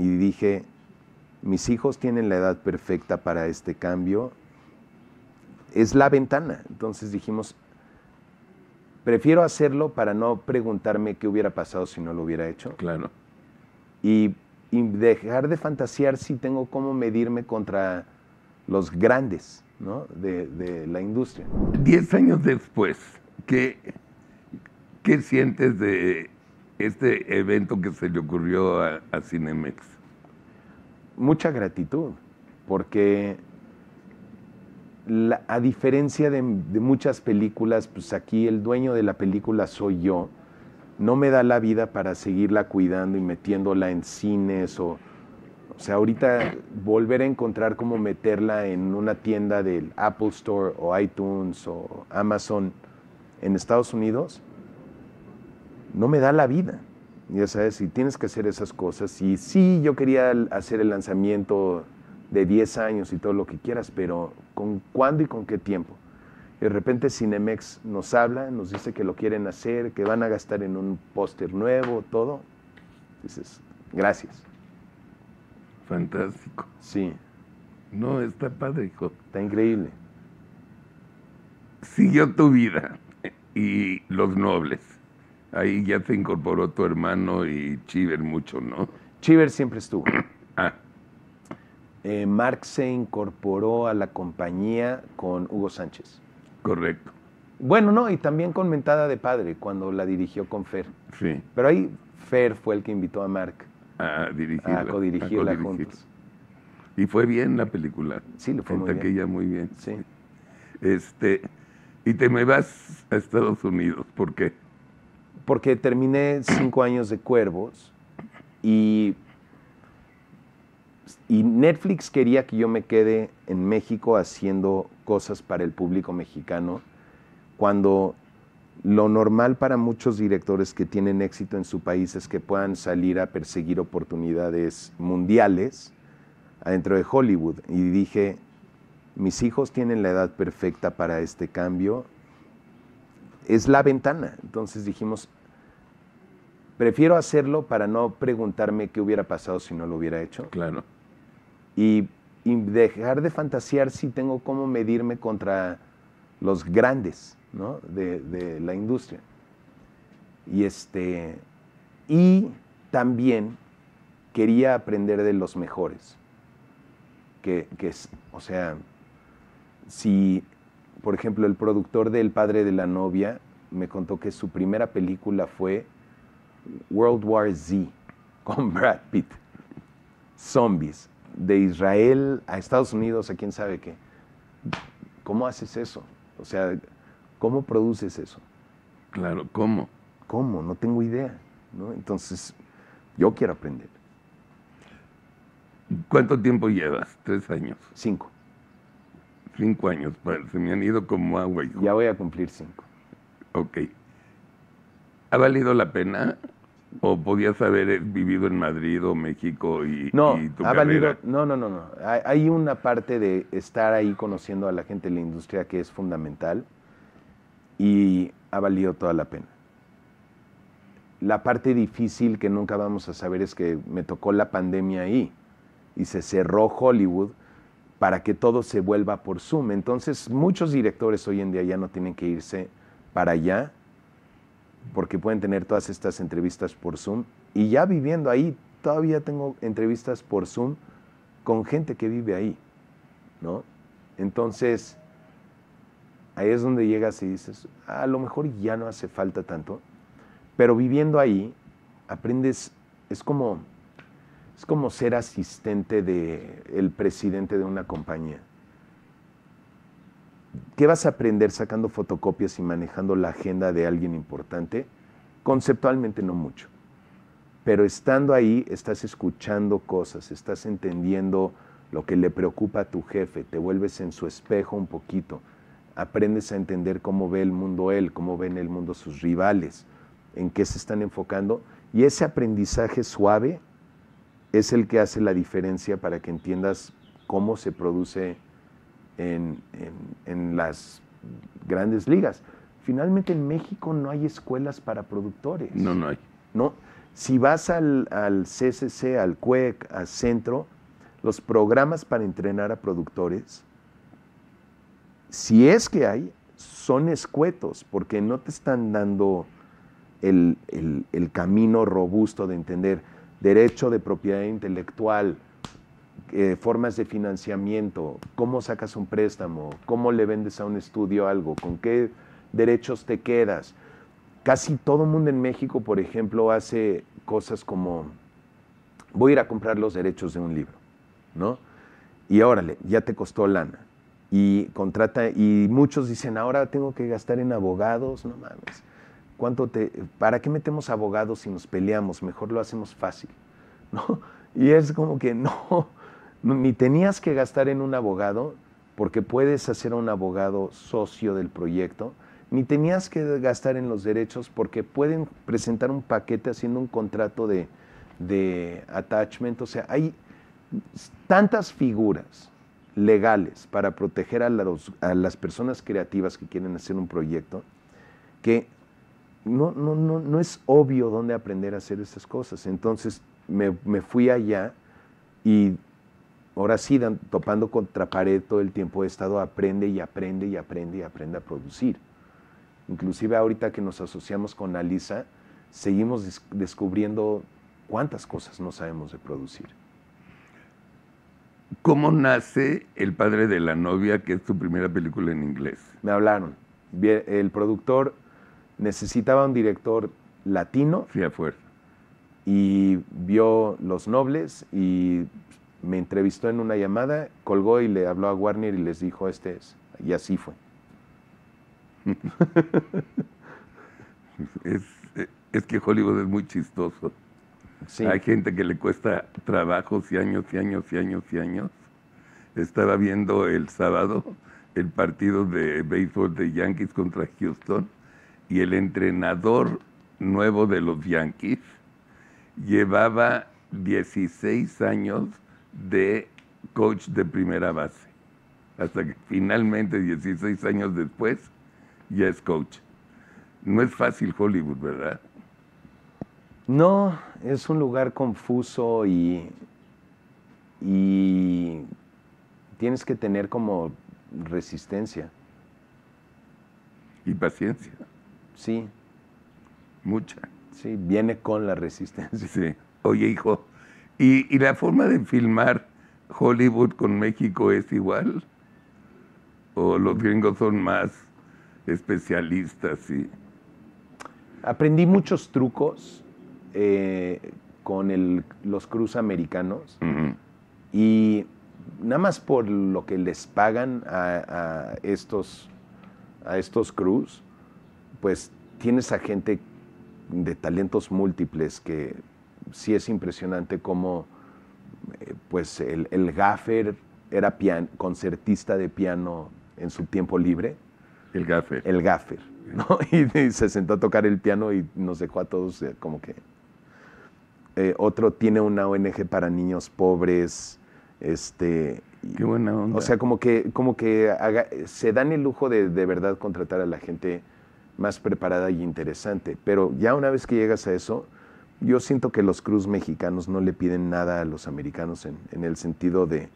y dije, mis hijos tienen la edad perfecta para este cambio, es la ventana. Entonces dijimos, prefiero hacerlo para no preguntarme qué hubiera pasado si no lo hubiera hecho. Claro. Y, dejar de fantasear si tengo cómo medirme contra los grandes de, la industria. Diez años después, ¿qué, ¿qué sientes de este evento que se le ocurrió a Cinemex? mucha gratitud, porque a diferencia de, de, muchas películas, pues aquí el dueño de la película soy yo, no me da la vida para seguirla cuidando y metiéndola en cines o... O sea, ahorita volver a encontrar cómo meterla en una tienda del Apple Store o iTunes o Amazon en Estados Unidos, no me da la vida ya sabes, y tienes que hacer esas cosas. Y sí, yo quería hacer el lanzamiento de 10 años y todo lo que quieras, pero ¿con cuándo y con qué tiempo? de repente Cinemex nos habla, nos dice que lo quieren hacer, que van a gastar en un póster nuevo, todo. Dices, gracias. Fantástico. Sí. No, está padre, Está increíble. Siguió tu vida y los nobles. Ahí ya te incorporó tu hermano y Chiver mucho, ¿no? Chiver siempre estuvo. ah. Eh, Mark se incorporó a la compañía con Hugo Sánchez. Correcto. Bueno, no, y también con Mentada de Padre, cuando la dirigió con Fer. Sí. Pero ahí Fer fue el que invitó a Mark. a dirigirla. A codirigirla Y fue bien la película. Sí, lo fue muy bien. aquella muy bien. Sí. Este, y te me vas a Estados Unidos, ¿por qué? porque terminé cinco años de Cuervos y, Netflix quería que yo me quede en México haciendo cosas para el público mexicano cuando lo normal para muchos directores que tienen éxito en su país es que puedan salir a perseguir oportunidades mundiales adentro de Hollywood. Y dije, mis hijos tienen la edad perfecta para este cambio, es la ventana. Entonces dijimos, Prefiero hacerlo para no preguntarme qué hubiera pasado si no lo hubiera hecho. Claro. Y, dejar de fantasear si tengo cómo medirme contra los grandes de, la industria. Y, este, y también quería aprender de los mejores. Que, que, o sea, si, por ejemplo, el productor de El Padre de la Novia me contó que su primera película fue World War Z con Brad Pitt. Zombies. De Israel a Estados Unidos, a quién sabe qué. ¿Cómo haces eso? O sea, ¿cómo produces eso? Claro, ¿cómo? ¿Cómo? No tengo idea. Entonces, yo quiero aprender. ¿Cuánto tiempo llevas? ¿Tres años? Cinco. Cinco años, pues, se me han ido como agua. Ya voy a cumplir cinco. Ok. ¿Ha valido la pena? ¿O podías haber vivido en Madrid o México y, tu carrera? no, no, no, no. Hay, hay, una parte de estar ahí conociendo a la gente de la industria que es fundamental y ha valido toda la pena. La parte difícil que nunca vamos a saber es que me tocó la pandemia ahí y se cerró Hollywood para que todo se vuelva por Zoom. Entonces muchos directores hoy en día ya no tienen que irse para allá porque pueden tener todas estas entrevistas por Zoom. Y ya viviendo ahí, todavía tengo entrevistas por Zoom con gente que vive ahí, ¿no? Entonces, ahí es donde llegas y dices, a lo mejor ya no hace falta tanto, pero viviendo ahí, aprendes, es como, es como ser asistente del de presidente de una compañía. ¿Qué vas a aprender sacando fotocopias y manejando la agenda de alguien importante? Conceptualmente no mucho. Pero estando ahí, estás escuchando cosas, estás entendiendo lo que le preocupa a tu jefe, te vuelves en su espejo un poquito, aprendes a entender cómo ve el mundo él, cómo ven el mundo sus rivales, en qué se están enfocando. Y ese aprendizaje suave es el que hace la diferencia para que entiendas cómo se produce en, las grandes ligas. Finalmente en México no hay escuelas para productores. No, no hay. No. Si vas al, CCC, al CUEC, e al Centro, los programas para entrenar a productores, si es que hay, son escuetos, porque no te están dando el camino robusto de entender derecho de propiedad intelectual, eh, formas de financiamiento, cómo sacas un préstamo, cómo le vendes a un estudio algo, con qué derechos te quedas. Casi todo mundo en México, por ejemplo, hace cosas como, voy a ir a comprar los derechos de un libro, ¿no? Y órale, ya te costó lana. Y contrata, y muchos dicen, ahora tengo que gastar en abogados, no mames. ¿Cuánto te, ¿Para qué metemos abogados si nos peleamos? Mejor lo hacemos fácil, ¿no? Y es como que no, ni tenías que gastar en un abogado, porque puedes hacer un abogado socio del proyecto, ni tenías que gastar en los derechos, porque pueden presentar un paquete haciendo un contrato de, attachment. O sea, hay tantas figuras legales para proteger a, a las personas creativas que quieren hacer un proyecto, que no, no, es obvio dónde aprender a hacer esas cosas. Entonces me, me fui allá y ahora sí, topando contra pared todo el tiempo he estado, aprende y aprende y aprende y aprende a producir. Inclusive ahorita que nos asociamos con Alisa, seguimos descubriendo cuántas cosas no sabemos de producir. ¿Cómo nace El Padre de la Novia, que es tu primera película en inglés? Me hablaron. El productor necesitaba un director latino. Sí, afuera. Y vio Los Nobles y me entrevistó en una llamada, colgó y le habló a Warner y les dijo, este es. Y así fue. es, que Hollywood es muy chistoso. Hay gente que le cuesta trabajos y años y años y años y años. Estaba viendo el sábado el partido de béisbol de Yankees contra Houston y el entrenador nuevo de los Yankees llevaba 16 años de coach de primera base. Hasta que finalmente, 16 años después, ya es coach. No es fácil Hollywood, ¿verdad? No, es un lugar confuso y, y tienes que tener como resistencia. Y paciencia. Sí. Mucha. Sí, viene con la resistencia. Oye, hijo, y, la forma de filmar Hollywood con México es igual. O los gringos son más especialistas Aprendí muchos trucos eh, con los cruz americanos y nada más por lo que les pagan a, estos a estos cruz, pues tienes a gente de talentos múltiples que sí es impresionante cómo eh, pues el, gaffer era pian, concertista de piano en su tiempo libre. El gaffer. El gaffer. Y, se sentó a tocar el piano y nos dejó a todos eh, como que... Eh, otro tiene una ONG para niños pobres. Este, Qué buena onda. O sea, como que, como que se dan el lujo de de verdad contratar a la gente más preparada y interesante. Pero ya una vez que llegas a eso, yo siento que los Cruz mexicanos no le piden nada a los americanos en, el sentido de,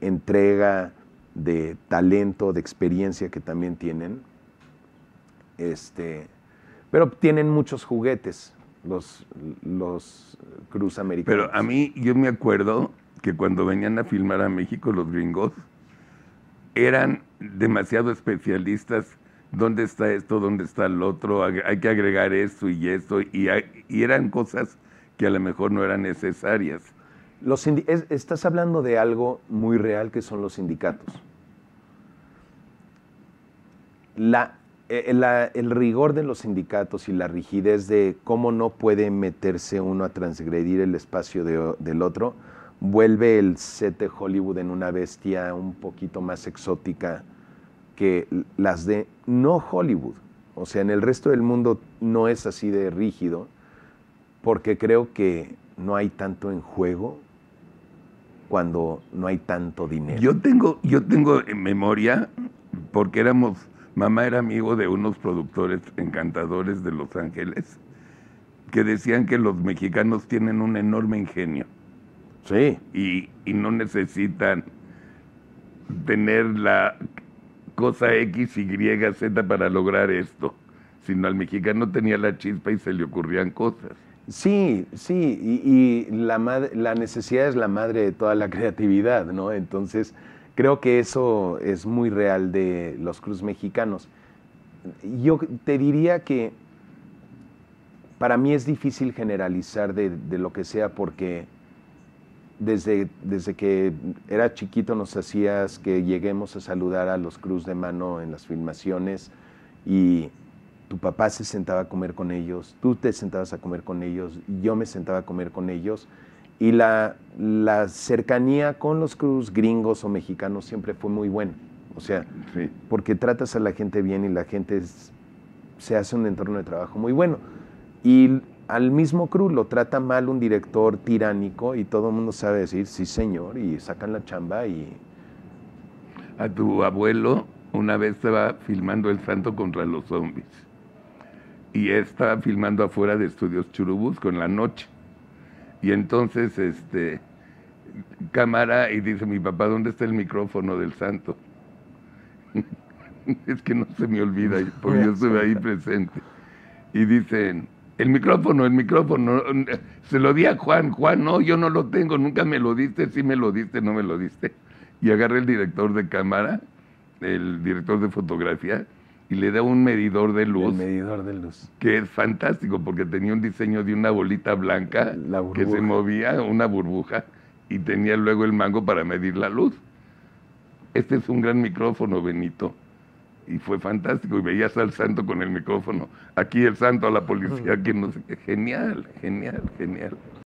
entrega, de talento, de experiencia que también tienen. Este, pero tienen muchos juguetes los, los Cruz americanos. Pero a mí, yo me acuerdo que cuando venían a filmar a México los gringos, eran demasiado especialistas ¿Dónde está esto? ¿Dónde está el otro? Hay que agregar esto y esto. Y, eran cosas que a lo mejor no eran necesarias. estás hablando de algo muy real que son los sindicatos. Eh, eh, el rigor de los sindicatos y la rigidez de cómo no puede meterse uno a transgredir el espacio del otro vuelve el set de Hollywood en una bestia un poquito más exótica que las de no Hollywood. O sea, en el resto del mundo no es así de rígido, porque creo que no hay tanto en juego cuando no hay tanto dinero. Yo tengo, yo tengo en memoria, porque éramos, mamá era amigo de unos productores encantadores de Los Ángeles, que decían que los mexicanos tienen un enorme ingenio. Sí. Y, y no necesitan tener la cosa X, Y, Z para lograr esto, sino al mexicano tenía la chispa y se le ocurrían cosas. Sí, sí, y, la, la necesidad es la madre de toda la creatividad, ¿no? Entonces, creo que eso es muy real de los Cruz mexicanos. Yo te diría que para mí es difícil generalizar de lo que sea porque desde, desde que era chiquito nos hacías que lleguemos a saludar a los Cruz de Mano en las filmaciones y tu papá se sentaba a comer con ellos, tú te sentabas a comer con ellos, yo me sentaba a comer con ellos y la, la cercanía con los Cruz gringos o mexicanos siempre fue muy buena. O sea, porque tratas a la gente bien y la gente se hace un entorno de trabajo muy bueno. Y al mismo Cruz lo trata mal un director tiránico y todo el mundo sabe decir, sí señor, y sacan la chamba y... A tu abuelo una vez estaba filmando El Santo contra los zombies y estaba filmando afuera de Estudios Churubusco con la noche. Y entonces, este, cámara y dice mi papá, ¿dónde está el micrófono del santo? es que no se me olvida, porque yo estuve ahí presente. Y dicen, el micrófono, el micrófono. Se lo di a Juan. Juan, no, yo no lo tengo, nunca me lo diste, sí me lo diste, no me lo diste. Y agarré el director de cámara, el director de fotografía, y le da un medidor de luz. medidor de luz. Que es fantástico porque tenía un diseño de una bolita blanca que se movía, una burbuja, y tenía luego el mango para medir la luz. Este es un gran micrófono, Benito y fue fantástico. Y veías al santo con el micrófono. Aquí el santo a la policía, que no Genial, genial, genial.